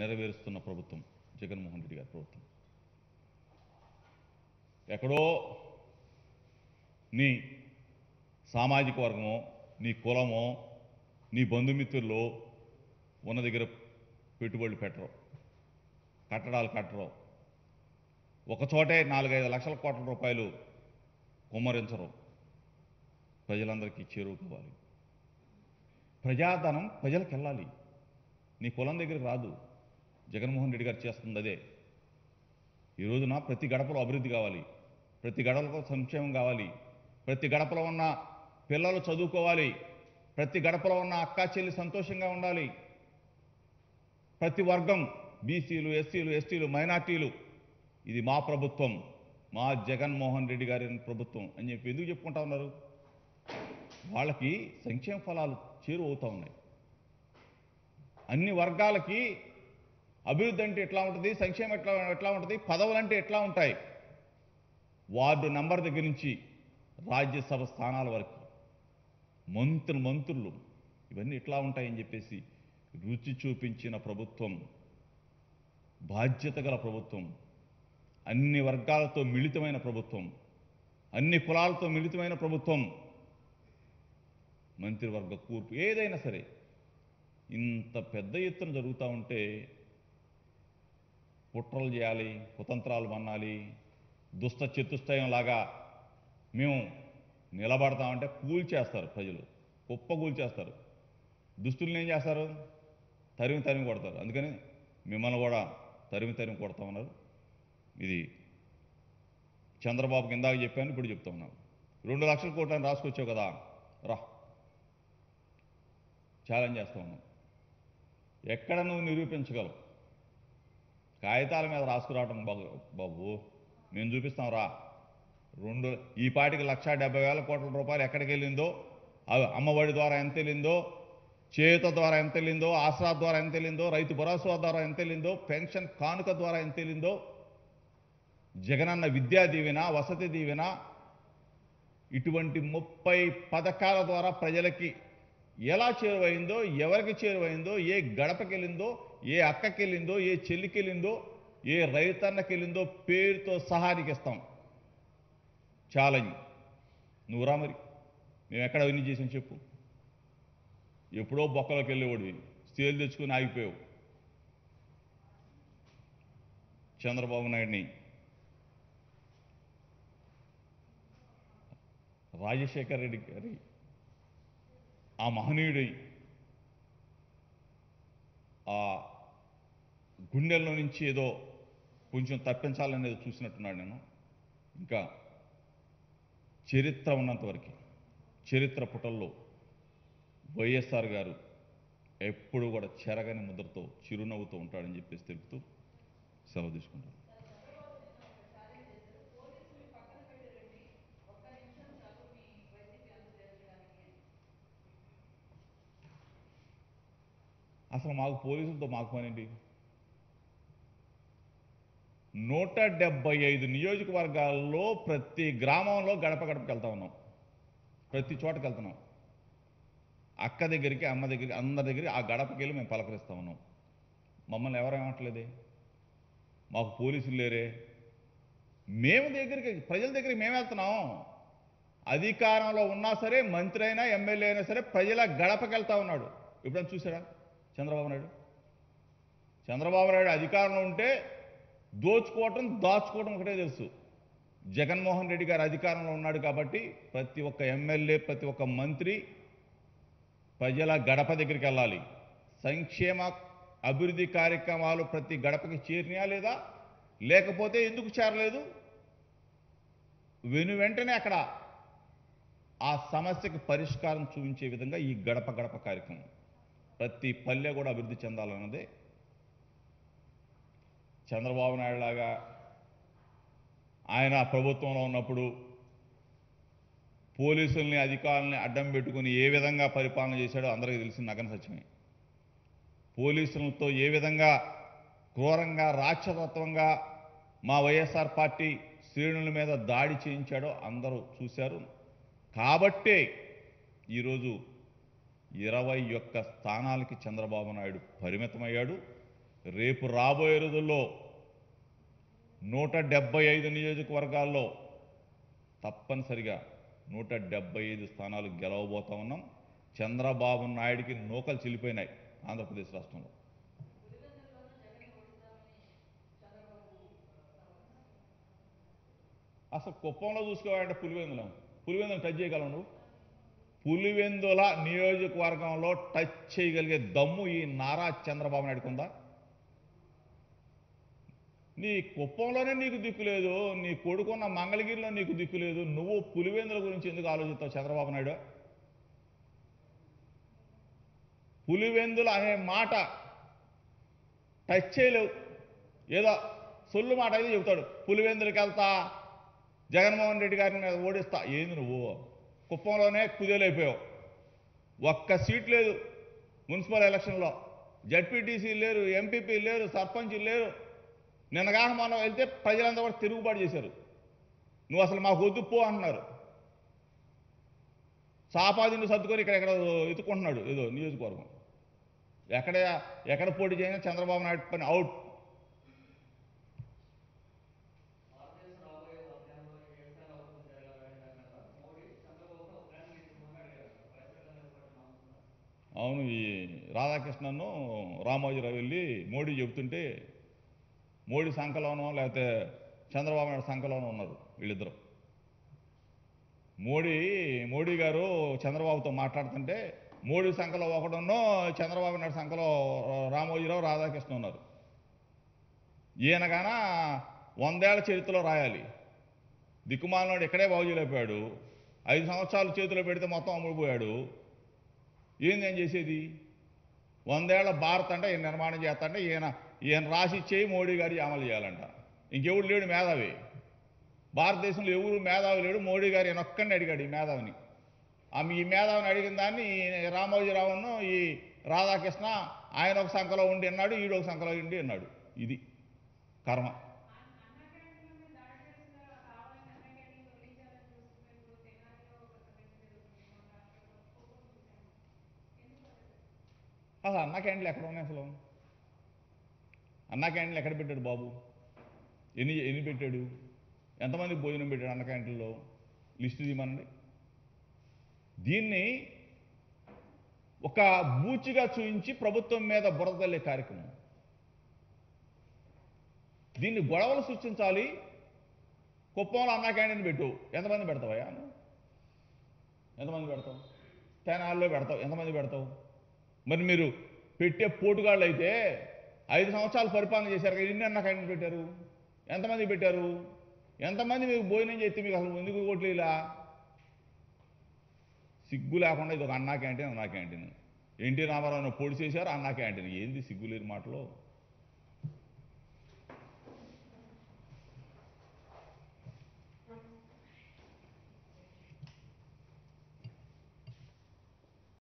నెరవేరుస్తున్న ప్రభుత్వం జగన్మోహన్ రెడ్డి గారి ప్రభుత్వం ఎక్కడో నీ సామాజిక వర్గమో నీ కులమో నీ బంధుమిత్రుల్లో ఉన్న దగ్గర పెట్టుబడులు పెట్టరు కట్టడాలు కట్టరు ఒకచోటే నాలుగైదు లక్షల కోట్ల రూపాయలు కుమ్మరించరు ప్రజలందరికీ చేరువు కావాలి ప్రజాధనం ప్రజలకు వెళ్ళాలి నీ కులం దగ్గరికి రాదు జగన్మోహన్ రెడ్డి గారు చేస్తుంది అదే ఈ రోజున ప్రతి గడపలో అభివృద్ధి కావాలి ప్రతి గడపలో సంక్షేమం కావాలి ప్రతి గడపలో ఉన్న పిల్లలు చదువుకోవాలి ప్రతి గడపలో ఉన్న అక్కా చెల్లి సంతోషంగా ఉండాలి ప్రతి వర్గం బీసీలు ఎస్సీలు ఎస్టీలు మైనార్టీలు ఇది మా ప్రభుత్వం మా జగన్మోహన్ రెడ్డి గారి ప్రభుత్వం అని చెప్పి ఎందుకు చెప్పుకుంటా ఉన్నారు వాళ్ళకి సంక్షేమ ఫలాలు చేరువవుతూ ఉన్నాయి అన్ని వర్గాలకి అభివృద్ధి అంటే ఎట్లా ఉంటుంది సంక్షేమం ఎట్లా ఎట్లా ఉంటుంది పదవులు అంటే ఎట్లా ఉంటాయి వార్డు నంబర్ దగ్గర నుంచి రాజ్యసభ స్థానాల వరకు మంత్రులు మంత్రులు ఇవన్నీ ఎట్లా ఉంటాయని చెప్పేసి రుచి చూపించిన ప్రభుత్వం బాధ్యత గల ప్రభుత్వం అన్ని వర్గాలతో మిళితమైన ప్రభుత్వం అన్ని కులాలతో మిళితమైన ప్రభుత్వం మంత్రివర్గ కూర్పు ఏదైనా సరే ఇంత పెద్ద ఎత్తున జరుగుతూ ఉంటే కుట్రలు చేయాలి కుతంత్రాలు మన్నాలి దుష్ట చతుస్థయం లాగా మేము నిలబడతామంటే కూల్చేస్తారు ప్రజలు కుప్ప కూల్చేస్తారు దుస్తుల్ని ఏం చేస్తారు తరిమి తరిమి కొడతారు అందుకని మిమ్మల్ని కూడా తరిమి తరిమి కొడతా ఉన్నారు ఇది చంద్రబాబుకి ఇందాక చెప్పాను ఇప్పుడు చెప్తా ఉన్నాను రెండు లక్షల కోట్లని రాసుకొచ్చావు కదా రా ఛాలెంజ్ చేస్తా ఉన్నాం ఎక్కడ నువ్వు నిరూపించగలవు కాగితాల మీద రాసుకురావటం బాబు బాబు మేము చూపిస్తాం రా రెండు ఈ పాటికి లక్ష డెబ్బై వేల కోట్ల రూపాయలు ఎక్కడికి వెళ్ళిందో అమ్మఒడి ద్వారా ఎంత వెళ్ళిందో చేయుత ద్వారా ఎంత వెళ్ళిందో ఆసరా ద్వారా ఎంత వెళ్ళిందో రైతు భరోసా ద్వారా ఎంత వెళ్ళిందో పెన్షన్ కానుక ద్వారా ఎంత వెళ్ళిందో జగనన్న విద్యా దీవెన వసతి దీవెన ఇటువంటి ముప్పై పథకాల ద్వారా ప్రజలకి ఎలా చేరువైందో ఎవరికి చేరువైందో ఏ గడపకి వెళ్ళిందో ఏ అక్కకెళ్ళిందో ఏ చెల్లికెళ్ళిందో ఏ రైతన్నకెళ్ళిందో పేరుతో సహానికి ఇస్తాం ఛాలెంజ్ నువ్వురా మరి మేము ఎక్కడ విని చేసాం చెప్పు ఎప్పుడో బొక్కలోకి వెళ్ళేవాడివి స్టీల్ తెచ్చుకుని ఆగిపోయావు చంద్రబాబు నాయుడిని రాజశేఖర్ రెడ్డి గారి ఆ మహనీయుడై ఆ గుండెల్లో నుంచి ఏదో కొంచెం తప్పించాలనేది చూసినట్టున్నాడు నేను ఇంకా చరిత్ర ఉన్నంతవరకు చరిత్ర పుటల్లో వైఎస్ఆర్ గారు ఎప్పుడు కూడా చెరగని ముద్రతో చిరునవ్వుతో ఉంటాడని చెప్పేసి తెలుపుతూ సెలవు తీసుకుంటాను అసలు మాకు పోలీసులతో మాకు పనండి నూట డెబ్బై ఐదు నియోజకవర్గాల్లో ప్రతి గ్రామంలో గడప గడపకి వెళ్తా ఉన్నాం ప్రతి చోటకి వెళ్తున్నాం అక్క దగ్గరికి అమ్మ దగ్గరికి అందరి దగ్గరికి ఆ గడపకి వెళ్ళి మేము పలకరిస్తా ఉన్నాం మమ్మల్ని ఎవరేమట్లేదే మాకు పోలీసులు లేరే మేము దగ్గరికి ప్రజల దగ్గరికి మేము వెళ్తున్నాం అధికారంలో ఉన్నా సరే మంత్రి అయినా ఎమ్మెల్యే అయినా సరే ప్రజల గడపకి వెళ్తా ఉన్నాడు ఎప్పుడైనా చూసారా చంద్రబాబు నాయుడు చంద్రబాబు నాయుడు అధికారంలో ఉంటే దోచుకోవటం దాచుకోవడం ఒకటే తెలుసు జగన్మోహన్ రెడ్డి గారు అధికారంలో ఉన్నాడు కాబట్టి ప్రతి ఒక్క ఎమ్మెల్యే ప్రతి ఒక్క మంత్రి ప్రజల గడప దగ్గరికి వెళ్ళాలి సంక్షేమ అభివృద్ధి కార్యక్రమాలు ప్రతి గడపకి చేరినా లేదా లేకపోతే ఎందుకు చేరలేదు వెను వెంటనే అక్కడ ఆ సమస్యకు పరిష్కారం చూపించే విధంగా ఈ గడప గడప కార్యక్రమం ప్రతి పల్లె కూడా అభివృద్ధి చెందాలన్నది చంద్రబాబు నాయుడు లాగా ఆయన ప్రభుత్వంలో ఉన్నప్పుడు పోలీసుల్ని అధికారులని అడ్డం పెట్టుకుని ఏ విధంగా పరిపాలన చేశాడో అందరికీ తెలిసిన నగన సత్యమే పోలీసులతో ఏ విధంగా క్రూరంగా రాక్షసత్వంగా మా వైఎస్ఆర్ పార్టీ శ్రేణుల మీద దాడి చేయించాడో అందరూ చూశారు కాబట్టే ఈరోజు ఇరవై ఒక్క స్థానాలకి చంద్రబాబు నాయుడు పరిమితమయ్యాడు రేపు రాబోయే రోజుల్లో నూట డెబ్బై ఐదు నియోజకవర్గాల్లో తప్పనిసరిగా నూట డెబ్బై ఐదు స్థానాలు గెలవబోతా ఉన్నాం చంద్రబాబు నాయుడికి నూకలు చిల్లిపోయినాయి ఆంధ్రప్రదేశ్ రాష్ట్రంలో అసలు కుప్పంలో చూసుకోవాలంటే పులివెందులం పులివేందులు టచ్ చేయగలను పులివెందుల నియోజకవర్గంలో టచ్ చేయగలిగే దమ్ము ఈ నారా చంద్రబాబు నాయుడుకు ఉందా నీ కుప్పంలోనే నీకు దిక్కు లేదు నీ కొడుకున్న మంగళగిరిలో నీకు దిక్కు లేదు నువ్వు పులివెందుల గురించి ఎందుకు ఆలోచిస్తావు చంద్రబాబు నాయుడు పులివెందుల అనే మాట టచ్ చేయలేవు ఏదో సొల్లు మాట అయితే చెబుతాడు పులివెందులకు వెళ్తా జగన్మోహన్ రెడ్డి గారిని ఓడిస్తా ఏంది నువ్వు కుప్పంలోనే కుదేలైపోయావు ఒక్క సీట్ లేదు మున్సిపల్ ఎలక్షన్లో జడ్పీటీసీ లేరు ఎంపీపీ లేరు సర్పంచ్ లేరు నిన్నగాక మనం వెళ్తే ప్రజలంతా కూడా తిరుగుబాటు చేశారు నువ్వు అసలు మాకు వద్దు పో అంటున్నారు సాపాదిని సర్దుకొని ఇక్కడ ఎక్కడ ఎత్తుకుంటున్నాడు ఏదో నియోజకవర్గం ఎక్కడ ఎక్కడ పోటీ చేసినా చంద్రబాబు నాయుడు పని అవుట్ అవును ఈ రాధాకృష్ణను రామోజీరావు వెళ్ళి మోడీ చెబుతుంటే మోడీ సంకలోనం లేకపోతే చంద్రబాబు నాయుడు సంకలోనం ఉన్నారు వీళ్ళిద్దరు మోడీ మోడీ గారు చంద్రబాబుతో మాట్లాడుతుంటే మోడీ సంఖలో ఒకడున్నో చంద్రబాబు నాయుడు సంఖలో రామోజీరావు రాధాకృష్ణ ఉన్నారు ఈయనగాన వందేళ్ల చేతిలో రాయాలి దిక్కుమాలనాడు ఇక్కడే అయిపోయాడు ఐదు సంవత్సరాలు చేతిలో పెడితే మొత్తం అమ్ముడిపోయాడు ఏం నేను చేసేది వందేళ్ల భారత్ అంటే ఈయన నిర్మాణం చేస్తాంటే ఈయన ఈయన రాసి ఇచ్చేయి మోడీ గారి అమలు చేయాలంట ఇంకెవడు లేడు మేధావి భారతదేశంలో ఎవరు మేధావి లేడు మోడీ గారు ఈయన ఒక్కడిని అడిగాడు ఈ మేధావిని ఆమె ఈ మేధావిని అడిగిన దాన్ని రామోజీరావును ఈ రాధాకృష్ణ ఆయన ఒక సంఖలో ఉండి అన్నాడు ఈడు ఒక సంఖలో ఉండి అన్నాడు ఇది కర్మ అసలు అన్న క్యాండిల్ ఎక్కడ ఉన్నాయి అసలు అన్న క్యాండిల్ ఎక్కడ పెట్టాడు బాబు ఎన్ని ఎన్ని పెట్టాడు ఎంతమంది భోజనం పెట్టాడు అన్న క్యాంటీన్లో లిస్టు తీమనండి దీన్ని ఒక బూచిగా చూపించి ప్రభుత్వం మీద బురదల్లే కార్యక్రమం దీన్ని గొడవలు సృష్టించాలి కుప్పంలో అన్న క్యాంటీన్ పెట్టు ఎంతమంది పెడతావా ఎంతమంది పెడతావు తెనాల్లో పెడతావు ఎంతమంది పెడతావు మరి మీరు పెట్టే పోటుగాళ్ళు అయితే ఐదు సంవత్సరాలు పరిపాలన చేశారు ఎన్ని అన్న పెట్టారు ఎంతమంది పెట్టారు ఎంతమంది మీకు భోజనం చేస్తే మీకు అసలు ముందుకు కోట్లు ఇలా సిగ్గు లేకుండా ఇది ఒక అన్నా క్యాంటీన్ అన్నా క్యాంటీన్ ఎన్టీ రామారావు పొడి చేశారు అన్నా క్యాంటీన్ ఏంది సిగ్గు లేని మాటలో